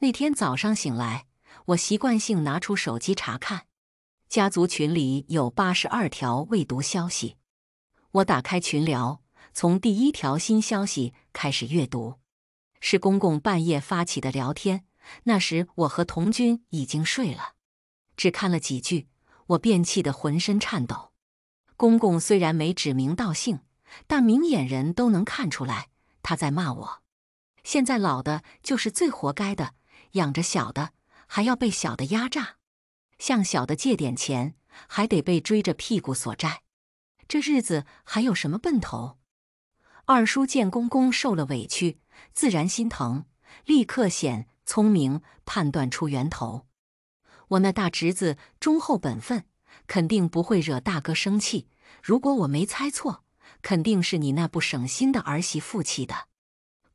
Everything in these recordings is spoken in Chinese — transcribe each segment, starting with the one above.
那天早上醒来，我习惯性拿出手机查看，家族群里有八十二条未读消息。我打开群聊，从第一条新消息开始阅读。是公公半夜发起的聊天，那时我和童军已经睡了。只看了几句，我便气得浑身颤抖。公公虽然没指名道姓，但明眼人都能看出来，他在骂我。现在老的就是最活该的。养着小的，还要被小的压榨，向小的借点钱，还得被追着屁股索债，这日子还有什么奔头？二叔见公公受了委屈，自然心疼，立刻显聪明，判断出源头。我那大侄子忠厚本分，肯定不会惹大哥生气。如果我没猜错，肯定是你那不省心的儿媳妇气的。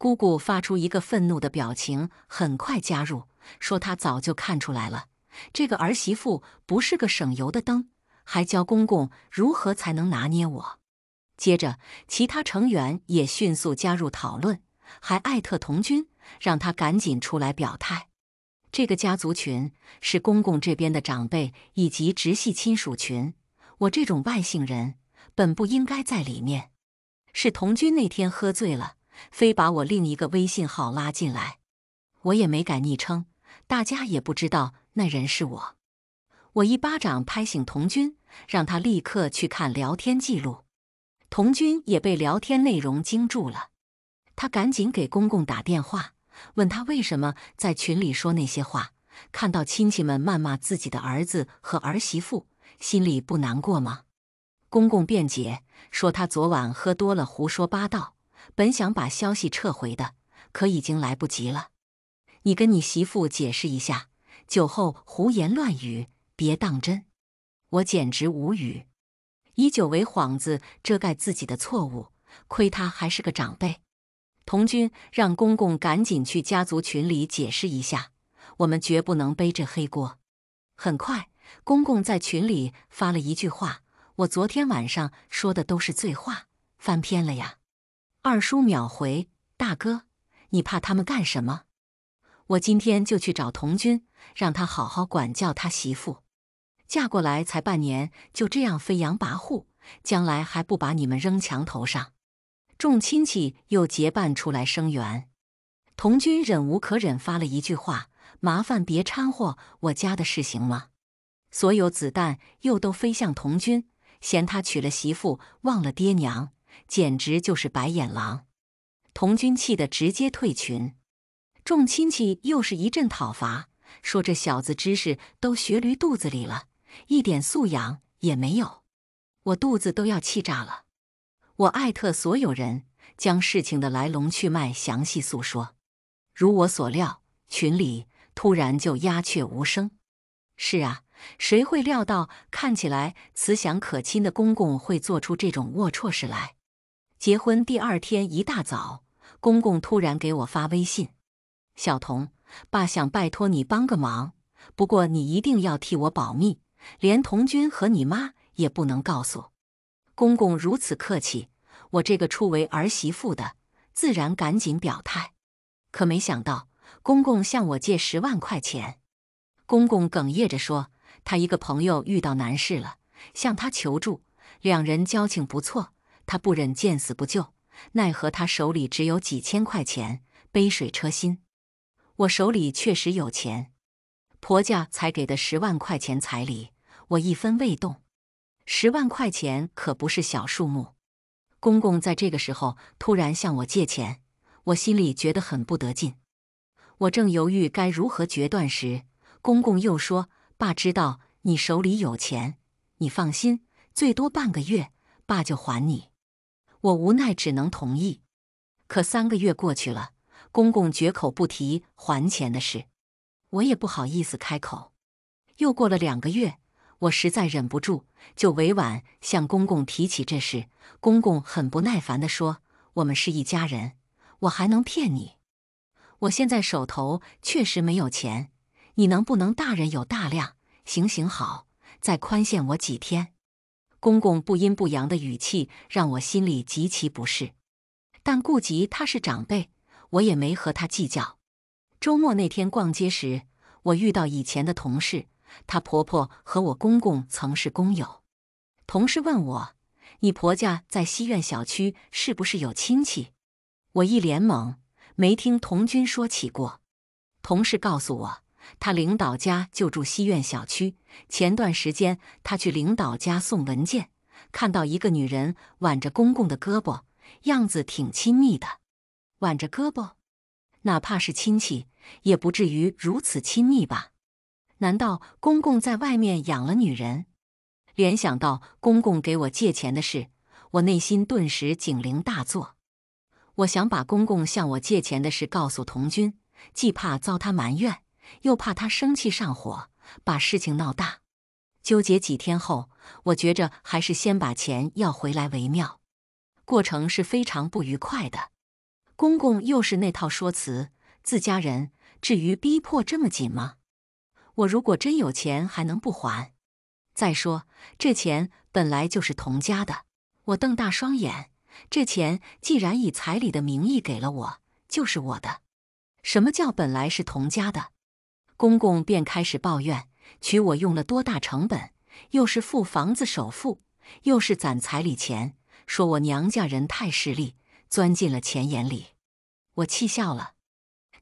姑姑发出一个愤怒的表情，很快加入，说：“她早就看出来了，这个儿媳妇不是个省油的灯，还教公公如何才能拿捏我。”接着，其他成员也迅速加入讨论，还艾特童军，让他赶紧出来表态。这个家族群是公公这边的长辈以及直系亲属群，我这种外姓人本不应该在里面。是童军那天喝醉了。非把我另一个微信号拉进来，我也没改昵称，大家也不知道那人是我。我一巴掌拍醒童军，让他立刻去看聊天记录。童军也被聊天内容惊住了，他赶紧给公公打电话，问他为什么在群里说那些话。看到亲戚们谩骂自己的儿子和儿媳妇，心里不难过吗？公公辩解说他昨晚喝多了，胡说八道。本想把消息撤回的，可已经来不及了。你跟你媳妇解释一下，酒后胡言乱语，别当真。我简直无语，以酒为幌子遮盖自己的错误，亏他还是个长辈。童军让公公赶紧去家族群里解释一下，我们绝不能背这黑锅。很快，公公在群里发了一句话：“我昨天晚上说的都是醉话，翻篇了呀。”二叔秒回：“大哥，你怕他们干什么？我今天就去找童军，让他好好管教他媳妇。嫁过来才半年，就这样飞扬跋扈，将来还不把你们扔墙头上？”众亲戚又结伴出来声援，童军忍无可忍，发了一句话：“麻烦别掺和我家的事，行吗？”所有子弹又都飞向童军，嫌他娶了媳妇忘了爹娘。简直就是白眼狼！童军气得直接退群，众亲戚又是一阵讨伐，说这小子知识都学驴肚子里了，一点素养也没有。我肚子都要气炸了！我艾特所有人，将事情的来龙去脉详细诉说。如我所料，群里突然就鸦雀无声。是啊，谁会料到看起来慈祥可亲的公公会做出这种龌龊事来？结婚第二天一大早，公公突然给我发微信：“小童，爸想拜托你帮个忙，不过你一定要替我保密，连童军和你妈也不能告诉。”公公如此客气，我这个初为儿媳妇的自然赶紧表态。可没想到，公公向我借十万块钱。公公哽咽着说：“他一个朋友遇到难事了，向他求助，两人交情不错。”他不忍见死不救，奈何他手里只有几千块钱，杯水车薪。我手里确实有钱，婆家才给的十万块钱彩礼，我一分未动。十万块钱可不是小数目，公公在这个时候突然向我借钱，我心里觉得很不得劲。我正犹豫该如何决断时，公公又说：“爸知道你手里有钱，你放心，最多半个月，爸就还你。”我无奈只能同意，可三个月过去了，公公绝口不提还钱的事，我也不好意思开口。又过了两个月，我实在忍不住，就委婉向公公提起这事。公公很不耐烦的说：“我们是一家人，我还能骗你？我现在手头确实没有钱，你能不能大人有大量，行行好，再宽限我几天？”公公不阴不阳的语气让我心里极其不适，但顾及他是长辈，我也没和他计较。周末那天逛街时，我遇到以前的同事，她婆婆和我公公曾是工友。同事问我：“你婆家在西苑小区是不是有亲戚？”我一脸懵，没听童军说起过。同事告诉我。他领导家就住西苑小区。前段时间，他去领导家送文件，看到一个女人挽着公公的胳膊，样子挺亲密的。挽着胳膊，哪怕是亲戚，也不至于如此亲密吧？难道公公在外面养了女人？联想到公公给我借钱的事，我内心顿时警铃大作。我想把公公向我借钱的事告诉童军，既怕遭他埋怨。又怕他生气上火，把事情闹大。纠结几天后，我觉着还是先把钱要回来为妙。过程是非常不愉快的。公公又是那套说辞，自家人，至于逼迫这么紧吗？我如果真有钱，还能不还？再说这钱本来就是童家的。我瞪大双眼，这钱既然以彩礼的名义给了我，就是我的。什么叫本来是童家的？公公便开始抱怨，娶我用了多大成本，又是付房子首付，又是攒彩礼钱，说我娘家人太势利，钻进了钱眼里。我气笑了。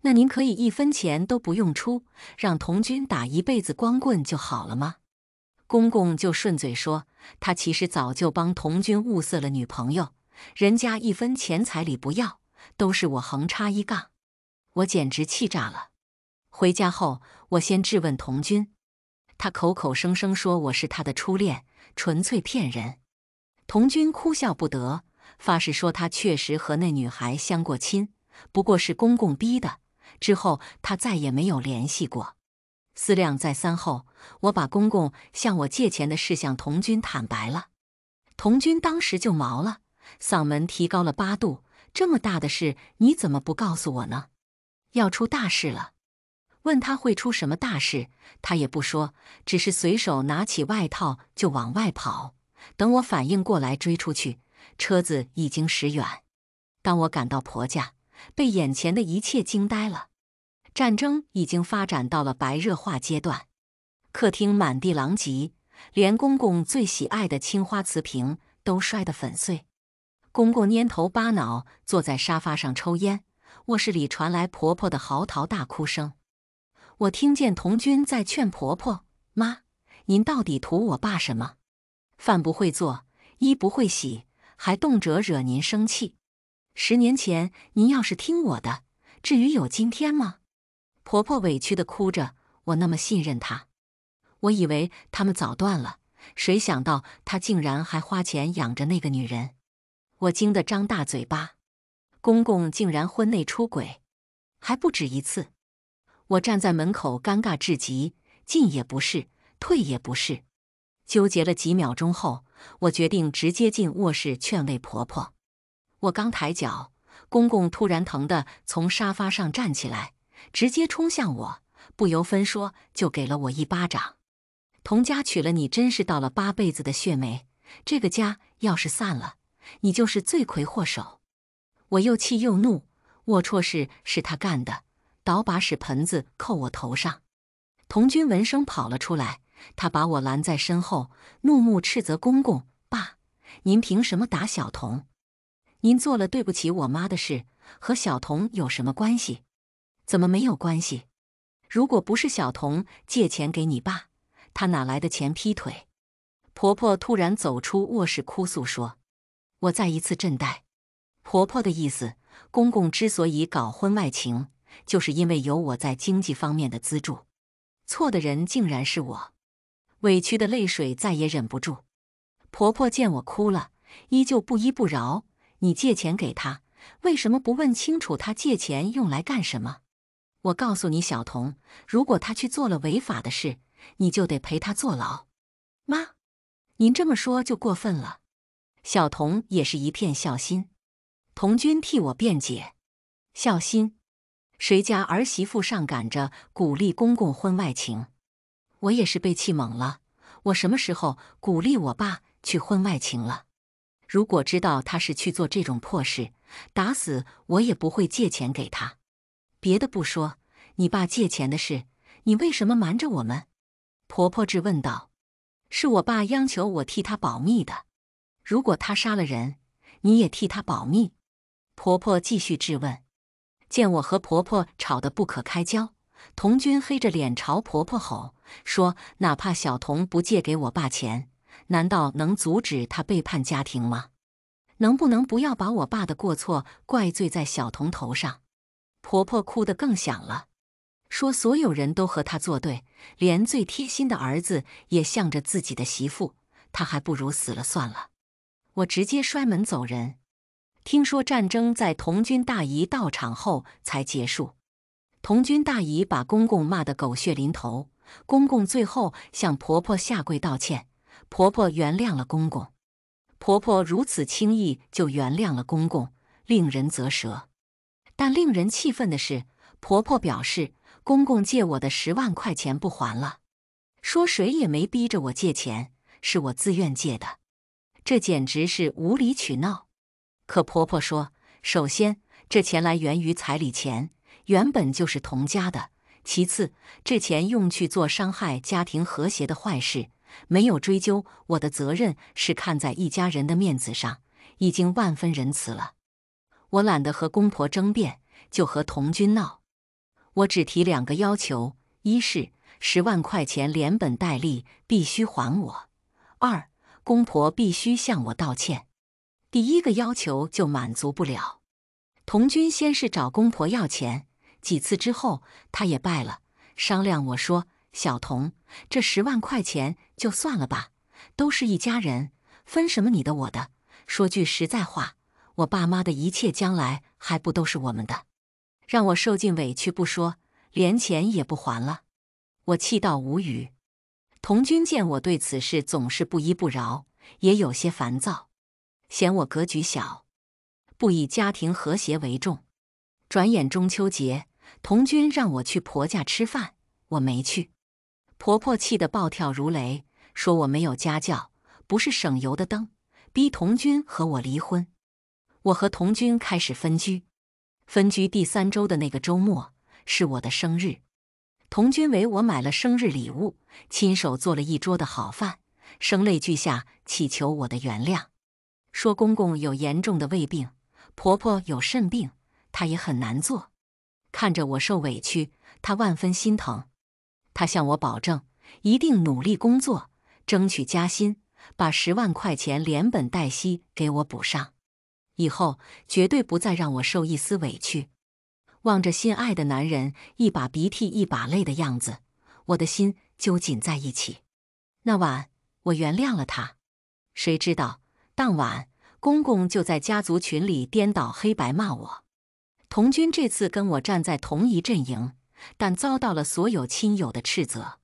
那您可以一分钱都不用出，让童军打一辈子光棍就好了吗？公公就顺嘴说，他其实早就帮童军物色了女朋友，人家一分钱彩礼不要，都是我横插一杠。我简直气炸了。回家后，我先质问童军，他口口声声说我是他的初恋，纯粹骗人。童军哭笑不得，发誓说他确实和那女孩相过亲，不过是公公逼的。之后他再也没有联系过。思量再三后，我把公公向我借钱的事向童军坦白了。童军当时就毛了，嗓门提高了八度：“这么大的事，你怎么不告诉我呢？要出大事了！”问他会出什么大事，他也不说，只是随手拿起外套就往外跑。等我反应过来追出去，车子已经驶远。当我赶到婆家，被眼前的一切惊呆了。战争已经发展到了白热化阶段，客厅满地狼藉，连公公最喜爱的青花瓷瓶都摔得粉碎。公公蔫头巴脑坐在沙发上抽烟，卧室里传来婆婆的嚎啕大哭声。我听见童军在劝婆婆：“妈，您到底图我爸什么？饭不会做，衣不会洗，还动辄惹您生气。十年前您要是听我的，至于有今天吗？”婆婆委屈的哭着：“我那么信任他，我以为他们早断了，谁想到他竟然还花钱养着那个女人！”我惊得张大嘴巴：“公公竟然婚内出轨，还不止一次。”我站在门口，尴尬至极，进也不是，退也不是，纠结了几秒钟后，我决定直接进卧室劝慰婆婆。我刚抬脚，公公突然疼的从沙发上站起来，直接冲向我，不由分说就给了我一巴掌。童家娶了你，真是倒了八辈子的血霉，这个家要是散了，你就是罪魁祸首。我又气又怒，龌龊事是他干的。倒把屎盆子扣我头上！童军闻声跑了出来，他把我拦在身后，怒目斥责公公：“爸，您凭什么打小童？您做了对不起我妈的事，和小童有什么关系？怎么没有关系？如果不是小童借钱给你爸，他哪来的钱劈腿？”婆婆突然走出卧室，哭诉说：“我再一次震呆。”婆婆的意思，公公之所以搞婚外情。就是因为有我在经济方面的资助，错的人竟然是我，委屈的泪水再也忍不住。婆婆见我哭了，依旧不依不饶：“你借钱给他，为什么不问清楚他借钱用来干什么？”我告诉你，小童，如果他去做了违法的事，你就得陪他坐牢。妈，您这么说就过分了。小童也是一片孝心，童军替我辩解，孝心。谁家儿媳妇上赶着鼓励公公婚外情？我也是被气懵了。我什么时候鼓励我爸去婚外情了？如果知道他是去做这种破事，打死我也不会借钱给他。别的不说，你爸借钱的事，你为什么瞒着我们？婆婆质问道。是我爸央求我替他保密的。如果他杀了人，你也替他保密？婆婆继续质问。见我和婆婆吵得不可开交，童军黑着脸朝婆婆吼说：“哪怕小童不借给我爸钱，难道能阻止他背叛家庭吗？能不能不要把我爸的过错怪罪在小童头上？”婆婆哭得更响了，说：“所有人都和他作对，连最贴心的儿子也向着自己的媳妇，他还不如死了算了。”我直接摔门走人。听说战争在童军大姨到场后才结束。童军大姨把公公骂得狗血淋头，公公最后向婆婆下跪道歉，婆婆原谅了公公。婆婆如此轻易就原谅了公公，令人啧舌。但令人气愤的是，婆婆表示公公借我的十万块钱不还了，说谁也没逼着我借钱，是我自愿借的，这简直是无理取闹。可婆婆说：“首先，这钱来源于彩礼钱，原本就是童家的；其次，这钱用去做伤害家庭和谐的坏事，没有追究我的责任是看在一家人的面子上，已经万分仁慈了。我懒得和公婆争辩，就和童军闹。我只提两个要求：一是十万块钱连本带利必须还我；二，公婆必须向我道歉。”第一个要求就满足不了，童军先是找公婆要钱，几次之后他也败了。商量我说：“小童，这十万块钱就算了吧，都是一家人，分什么你的我的？说句实在话，我爸妈的一切将来还不都是我们的？让我受尽委屈不说，连钱也不还了，我气到无语。”童军见我对此事总是不依不饶，也有些烦躁。嫌我格局小，不以家庭和谐为重。转眼中秋节，童军让我去婆家吃饭，我没去。婆婆气得暴跳如雷，说我没有家教，不是省油的灯，逼童军和我离婚。我和童军开始分居。分居第三周的那个周末是我的生日，童军为我买了生日礼物，亲手做了一桌的好饭，声泪俱下祈求我的原谅。说公公有严重的胃病，婆婆有肾病，他也很难做。看着我受委屈，他万分心疼。他向我保证，一定努力工作，争取加薪，把十万块钱连本带息给我补上。以后绝对不再让我受一丝委屈。望着心爱的男人一把鼻涕一把泪的样子，我的心揪紧在一起。那晚，我原谅了他。谁知道？当晚，公公就在家族群里颠倒黑白骂我。童军这次跟我站在同一阵营，但遭到了所有亲友的斥责，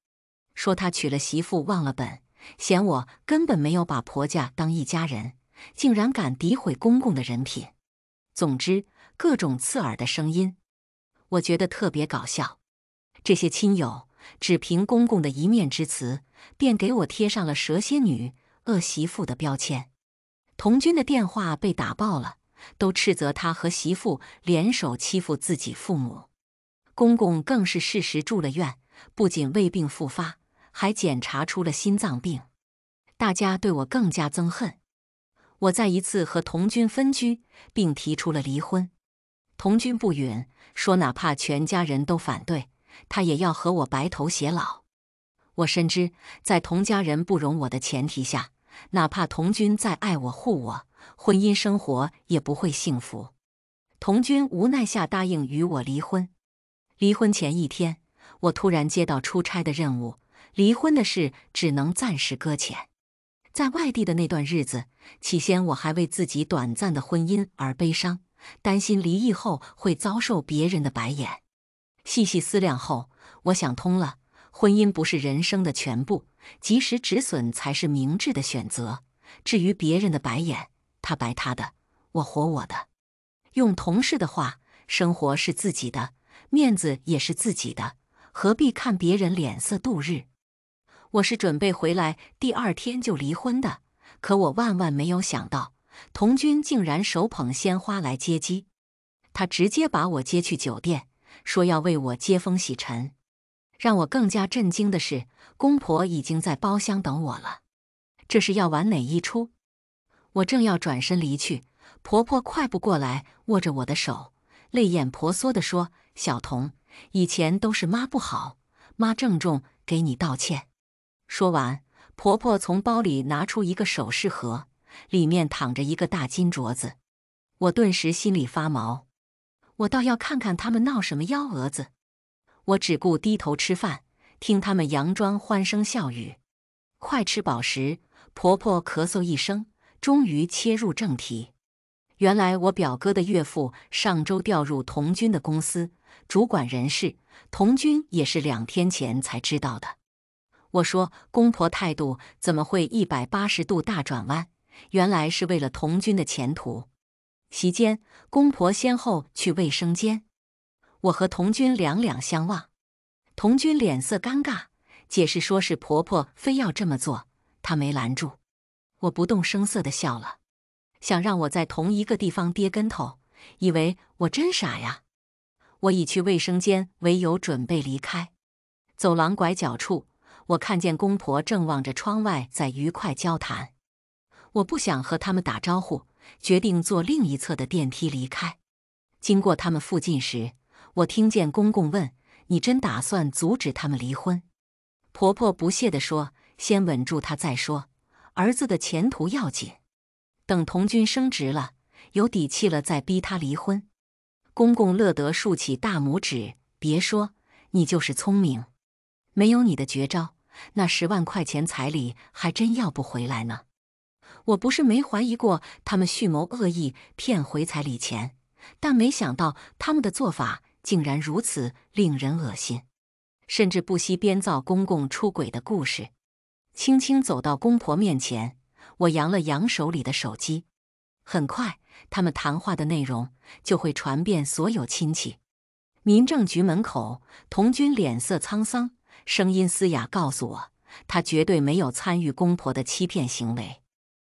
说他娶了媳妇忘了本，嫌我根本没有把婆家当一家人，竟然敢诋毁公公的人品。总之，各种刺耳的声音，我觉得特别搞笑。这些亲友只凭公公的一面之词，便给我贴上了蛇蝎女、恶媳妇的标签。童军的电话被打爆了，都斥责他和媳妇联手欺负自己父母，公公更是适时住了院，不仅胃病复发，还检查出了心脏病。大家对我更加憎恨。我再一次和童军分居，并提出了离婚，童军不允，说哪怕全家人都反对，他也要和我白头偕老。我深知，在童家人不容我的前提下。哪怕童军再爱我护我，婚姻生活也不会幸福。童军无奈下答应与我离婚。离婚前一天，我突然接到出差的任务，离婚的事只能暂时搁浅。在外地的那段日子，起先我还为自己短暂的婚姻而悲伤，担心离异后会遭受别人的白眼。细细思量后，我想通了，婚姻不是人生的全部。及时止损才是明智的选择。至于别人的白眼，他白他的，我活我的。用同事的话，生活是自己的，面子也是自己的，何必看别人脸色度日？我是准备回来第二天就离婚的，可我万万没有想到，童军竟然手捧鲜花来接机。他直接把我接去酒店，说要为我接风洗尘。让我更加震惊的是，公婆已经在包厢等我了。这是要玩哪一出？我正要转身离去，婆婆快步过来，握着我的手，泪眼婆娑地说：“小童，以前都是妈不好，妈郑重给你道歉。”说完，婆婆从包里拿出一个首饰盒，里面躺着一个大金镯子。我顿时心里发毛，我倒要看看他们闹什么幺蛾子。我只顾低头吃饭，听他们佯装欢声笑语。快吃饱时，婆婆咳嗽一声，终于切入正题。原来我表哥的岳父上周调入童军的公司，主管人事。童军也是两天前才知道的。我说，公婆态度怎么会一百八十度大转弯？原来是为了童军的前途。席间，公婆先后去卫生间。我和童军两两相望，童军脸色尴尬，解释说是婆婆非要这么做，他没拦住。我不动声色的笑了，想让我在同一个地方跌跟头，以为我真傻呀。我已去卫生间，唯有准备离开。走廊拐角处，我看见公婆正望着窗外在愉快交谈。我不想和他们打招呼，决定坐另一侧的电梯离开。经过他们附近时。我听见公公问：“你真打算阻止他们离婚？”婆婆不屑地说：“先稳住他再说，儿子的前途要紧。等童军升职了，有底气了，再逼他离婚。”公公乐得竖起大拇指：“别说，你就是聪明。没有你的绝招，那十万块钱彩礼还真要不回来呢。我不是没怀疑过他们蓄谋恶意骗回彩礼钱，但没想到他们的做法。”竟然如此令人恶心，甚至不惜编造公公出轨的故事。轻轻走到公婆面前，我扬了扬手里的手机。很快，他们谈话的内容就会传遍所有亲戚。民政局门口，童军脸色沧桑，声音嘶哑，告诉我他绝对没有参与公婆的欺骗行为，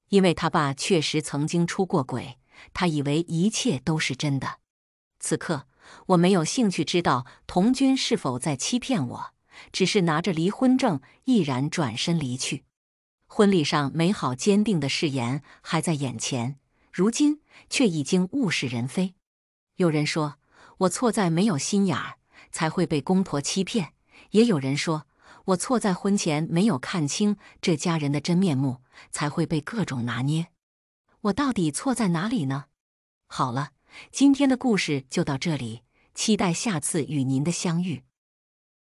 因为他爸确实曾经出过轨。他以为一切都是真的。此刻。我没有兴趣知道童军是否在欺骗我，只是拿着离婚证毅然转身离去。婚礼上美好坚定的誓言还在眼前，如今却已经物是人非。有人说我错在没有心眼儿，才会被公婆欺骗；也有人说我错在婚前没有看清这家人的真面目，才会被各种拿捏。我到底错在哪里呢？好了。今天的故事就到这里，期待下次与您的相遇。